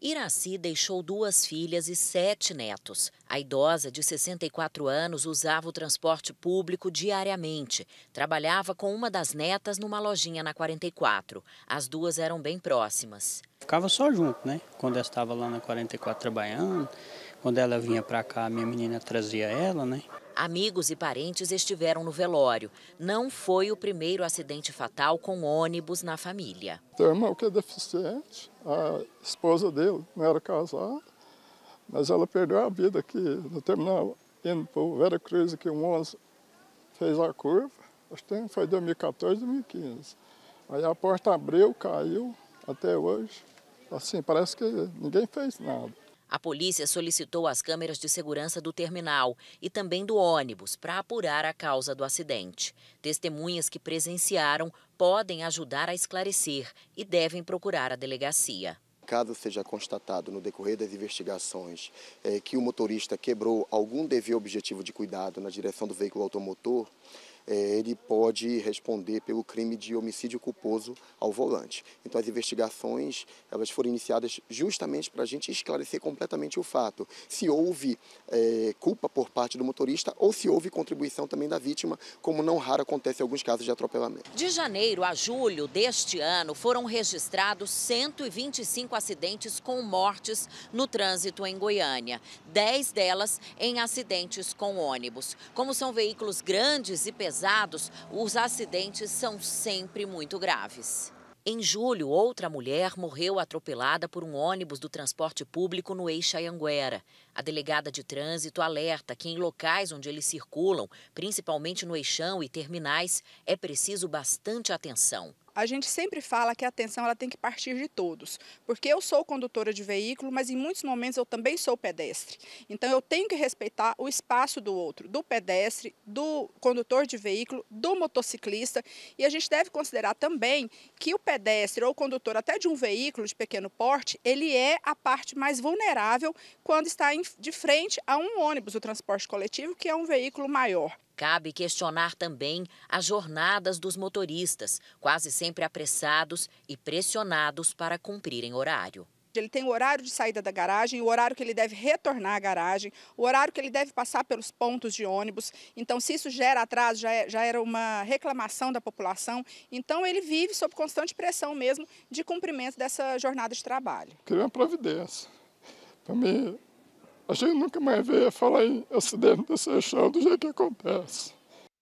Iraci deixou duas filhas e sete netos. A idosa, de 64 anos, usava o transporte público diariamente. Trabalhava com uma das netas numa lojinha na 44. As duas eram bem próximas. Ficava só junto, né? Quando eu estava lá na 44 trabalhando, quando ela vinha para cá, minha menina trazia ela, né? Amigos e parentes estiveram no velório. Não foi o primeiro acidente fatal com ônibus na família. Tem irmão que é deficiente, a esposa dele não era casada, mas ela perdeu a vida aqui no terminal, indo para o Vera Cruz, que um 11 fez a curva. Acho que foi 2014, 2015. Aí a porta abriu, caiu, até hoje. Assim, parece que ninguém fez nada. A polícia solicitou as câmeras de segurança do terminal e também do ônibus para apurar a causa do acidente. Testemunhas que presenciaram podem ajudar a esclarecer e devem procurar a delegacia caso seja constatado no decorrer das investigações é, que o motorista quebrou algum dever objetivo de cuidado na direção do veículo automotor, é, ele pode responder pelo crime de homicídio culposo ao volante. Então as investigações elas foram iniciadas justamente para a gente esclarecer completamente o fato, se houve é, culpa por parte do motorista ou se houve contribuição também da vítima, como não raro acontece em alguns casos de atropelamento. De janeiro a julho deste ano foram registrados 125 acidentes com mortes no trânsito em Goiânia, 10 delas em acidentes com ônibus. Como são veículos grandes e pesados pesados, os acidentes são sempre muito graves. Em julho, outra mulher morreu atropelada por um ônibus do transporte público no eixo Anguera. A delegada de trânsito alerta que em locais onde eles circulam, principalmente no eixão e terminais, é preciso bastante atenção. A gente sempre fala que a atenção ela tem que partir de todos, porque eu sou condutora de veículo, mas em muitos momentos eu também sou pedestre. Então eu tenho que respeitar o espaço do outro, do pedestre, do condutor de veículo, do motociclista, e a gente deve considerar também que o pedestre ou o condutor até de um veículo de pequeno porte, ele é a parte mais vulnerável quando está de frente a um ônibus, o transporte coletivo, que é um veículo maior. Cabe questionar também as jornadas dos motoristas, quase sempre apressados e pressionados para cumprirem horário. Ele tem o horário de saída da garagem, o horário que ele deve retornar à garagem, o horário que ele deve passar pelos pontos de ônibus. Então, se isso gera atraso, já, é, já era uma reclamação da população. Então, ele vive sob constante pressão mesmo de cumprimento dessa jornada de trabalho. Queria é uma providência para me a gente nunca mais veio falar em acidente de Seixão do jeito que acontece.